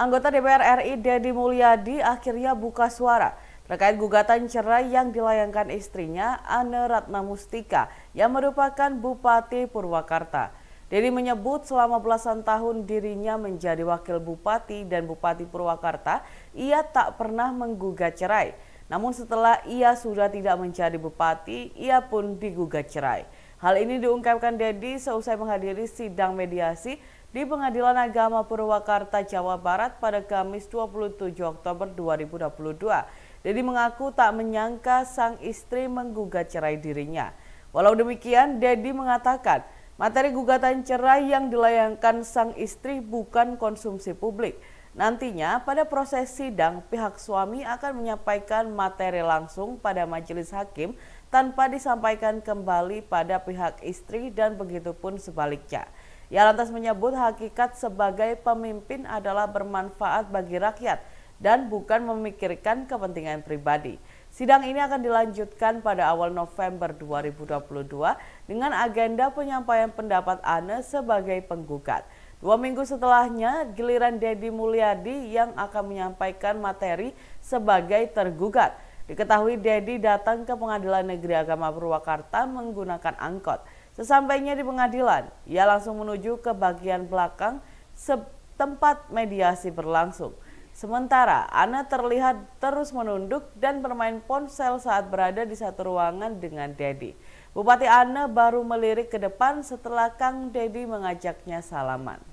anggota DPR RI Dedi Mulyadi akhirnya buka suara terkait gugatan cerai yang dilayangkan istrinya Ane Ratna yang merupakan Bupati Purwakarta. Dedi menyebut selama belasan tahun dirinya menjadi wakil bupati dan bupati Purwakarta, ia tak pernah menggugat cerai. Namun setelah ia sudah tidak menjadi bupati, ia pun digugat cerai. Hal ini diungkapkan Dedi seusai menghadiri sidang mediasi di Pengadilan Agama Purwakarta, Jawa Barat pada Kamis 27 Oktober 2022. Dedi mengaku tak menyangka sang istri menggugat cerai dirinya. Walau demikian, Dedi mengatakan materi gugatan cerai yang dilayangkan sang istri bukan konsumsi publik. Nantinya pada proses sidang pihak suami akan menyampaikan materi langsung pada majelis hakim tanpa disampaikan kembali pada pihak istri dan begitu pun sebaliknya. Ia lantas menyebut hakikat sebagai pemimpin adalah bermanfaat bagi rakyat dan bukan memikirkan kepentingan pribadi. Sidang ini akan dilanjutkan pada awal November 2022 dengan agenda penyampaian pendapat Ane sebagai penggugat. Dua minggu setelahnya, giliran Dedi Mulyadi yang akan menyampaikan materi sebagai tergugat. Diketahui Dedi datang ke Pengadilan Negeri Agama Purwakarta menggunakan angkot. Sesampainya di pengadilan, ia langsung menuju ke bagian belakang tempat mediasi berlangsung. Sementara Ana terlihat terus menunduk dan bermain ponsel saat berada di satu ruangan dengan Dedi. Bupati Ana baru melirik ke depan setelah Kang Dedi mengajaknya salaman.